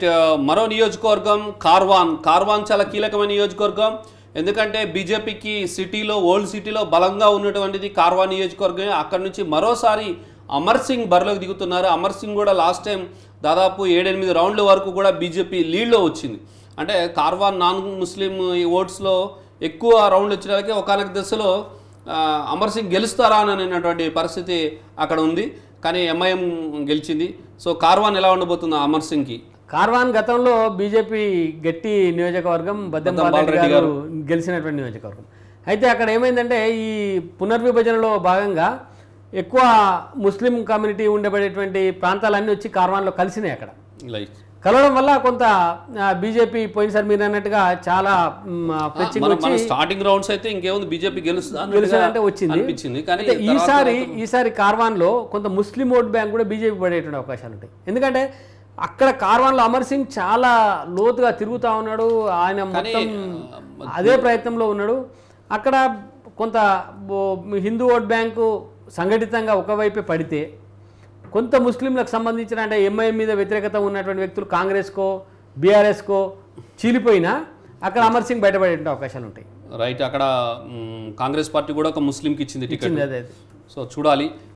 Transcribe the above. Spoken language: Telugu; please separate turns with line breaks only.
Uh, మరో నియోజకవర్గం కార్వాన్ కార్వాన్ చాలా కీలకమైన నియోజకవర్గం ఎందుకంటే బీజేపీకి సిటీలో ఓల్డ్ సిటీలో బలంగా ఉన్నటువంటిది కార్వాన్ నియోజకవర్గం అక్కడి నుంచి మరోసారి అమర్ సింగ్ బరిలోకి దిగుతున్నారు అమర్ సింగ్ కూడా లాస్ట్ టైం దాదాపు ఏడెనిమిది రౌండ్ల వరకు కూడా బీజేపీ లీడ్లో వచ్చింది అంటే కార్వాన్ నాన్ ముస్లిం ఓట్స్లో ఎక్కువ రౌండ్లు వచ్చిన ఒకనొక దశలో అమర్ సింగ్ గెలుస్తారా అనేటువంటి పరిస్థితి అక్కడ ఉంది కానీ ఎంఐఎం గెలిచింది సో కార్వాన్ ఎలా ఉండబోతుందో అమర్ సింగ్కి
కార్వాన్ గతంలో బీజేపీ గట్టి నియోజకవర్గం బద్దెంబాలరెడ్డి గారు గెలిచినటువంటి నియోజకవర్గం అయితే అక్కడ ఏమైందంటే ఈ పునర్విభజనలో భాగంగా ఎక్కువ ముస్లిం కమ్యూనిటీ ఉండబడేటువంటి ప్రాంతాలన్నీ వచ్చి కార్వాన్లో కలిసినాయి అక్కడ కలవడం వల్ల కొంత బీజేపీ పోయినసారి మీరు అన్నట్టుగా చాలా స్టార్టింగ్
రౌండ్స్ అయితే ఇంకేముంది బీజేపీ గెలుస్తుందంటే వచ్చింది కానీ ఈసారి
ఈసారి కార్వాన్లో కొంత ముస్లిం ఓట్ బ్యాంక్ కూడా బీజేపీ పడేటువంటి అవకాశాలు ఉంటాయి ఎందుకంటే అక్కడ కార్వాన్లో అమర్ సింగ్ చాలా లోతుగా తిరుగుతూ ఉన్నాడు ఆయన మొత్తం అదే ప్రయత్నంలో ఉన్నాడు అక్కడ కొంత హిందూ ఓట్ బ్యాంకు సంఘటితంగా ఒకవైపే పడితే కొంత ముస్లింలకు సంబంధించిన అంటే ఎంఐఎం మీద వ్యతిరేకత ఉన్నటువంటి వ్యక్తులు కాంగ్రెస్కో బీఆర్ఎస్కో చీలిపోయినా అక్కడ అమర్ సింగ్ బయటపడే అవకాశాలు ఉంటాయి
రైట్ అక్కడ కాంగ్రెస్ పార్టీ కూడా ఒక ముస్లింకి ఇచ్చింది టికెట్ సో చూడాలి